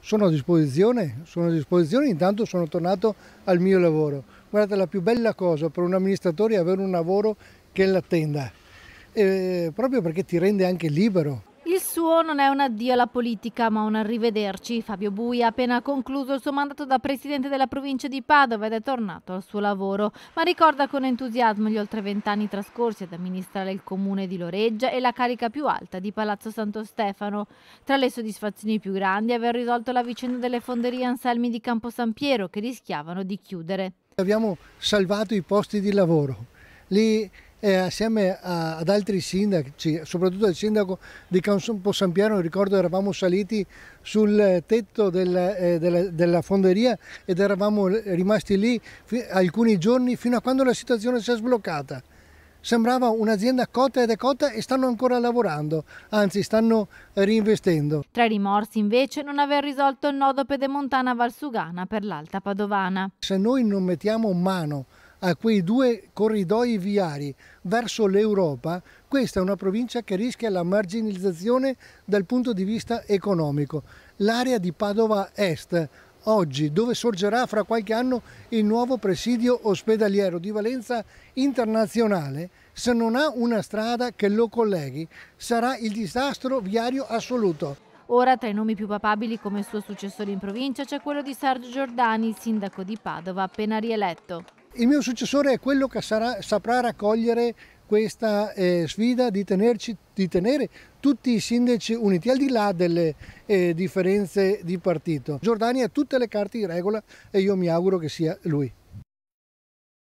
sono a disposizione, sono a disposizione, intanto sono tornato al mio lavoro. Guardate, la più bella cosa per un amministratore è avere un lavoro che l'attenda, eh, proprio perché ti rende anche libero suo non è un addio alla politica ma un arrivederci. Fabio Bui ha appena concluso il suo mandato da presidente della provincia di Padova ed è tornato al suo lavoro, ma ricorda con entusiasmo gli oltre vent'anni trascorsi ad amministrare il comune di Loreggia e la carica più alta di Palazzo Santo Stefano. Tra le soddisfazioni più grandi è aver risolto la vicenda delle fonderie Anselmi di Campo San Piero che rischiavano di chiudere. Abbiamo salvato i posti di lavoro. Li e assieme a, ad altri sindaci, soprattutto il sindaco di Campo San Piano, ricordo eravamo saliti sul tetto della, eh, della, della fonderia ed eravamo rimasti lì alcuni giorni fino a quando la situazione si è sbloccata. Sembrava un'azienda cotta ed è cotta e stanno ancora lavorando, anzi stanno reinvestendo. Tra i rimorsi invece non aver risolto il nodo pedemontana-valsugana per l'Alta Padovana. Se noi non mettiamo mano a quei due corridoi viari verso l'Europa, questa è una provincia che rischia la marginalizzazione dal punto di vista economico. L'area di Padova Est, oggi, dove sorgerà fra qualche anno il nuovo presidio ospedaliero di valenza internazionale, se non ha una strada che lo colleghi, sarà il disastro viario assoluto. Ora tra i nomi più papabili come suo successore in provincia c'è quello di Sergio Giordani, sindaco di Padova appena rieletto. Il mio successore è quello che sarà, saprà raccogliere questa eh, sfida di, tenerci, di, tenere tutti i sindaci uniti, al di là delle eh, differenze di partito. Giordani ha tutte le carte in regola e io mi auguro che sia lui.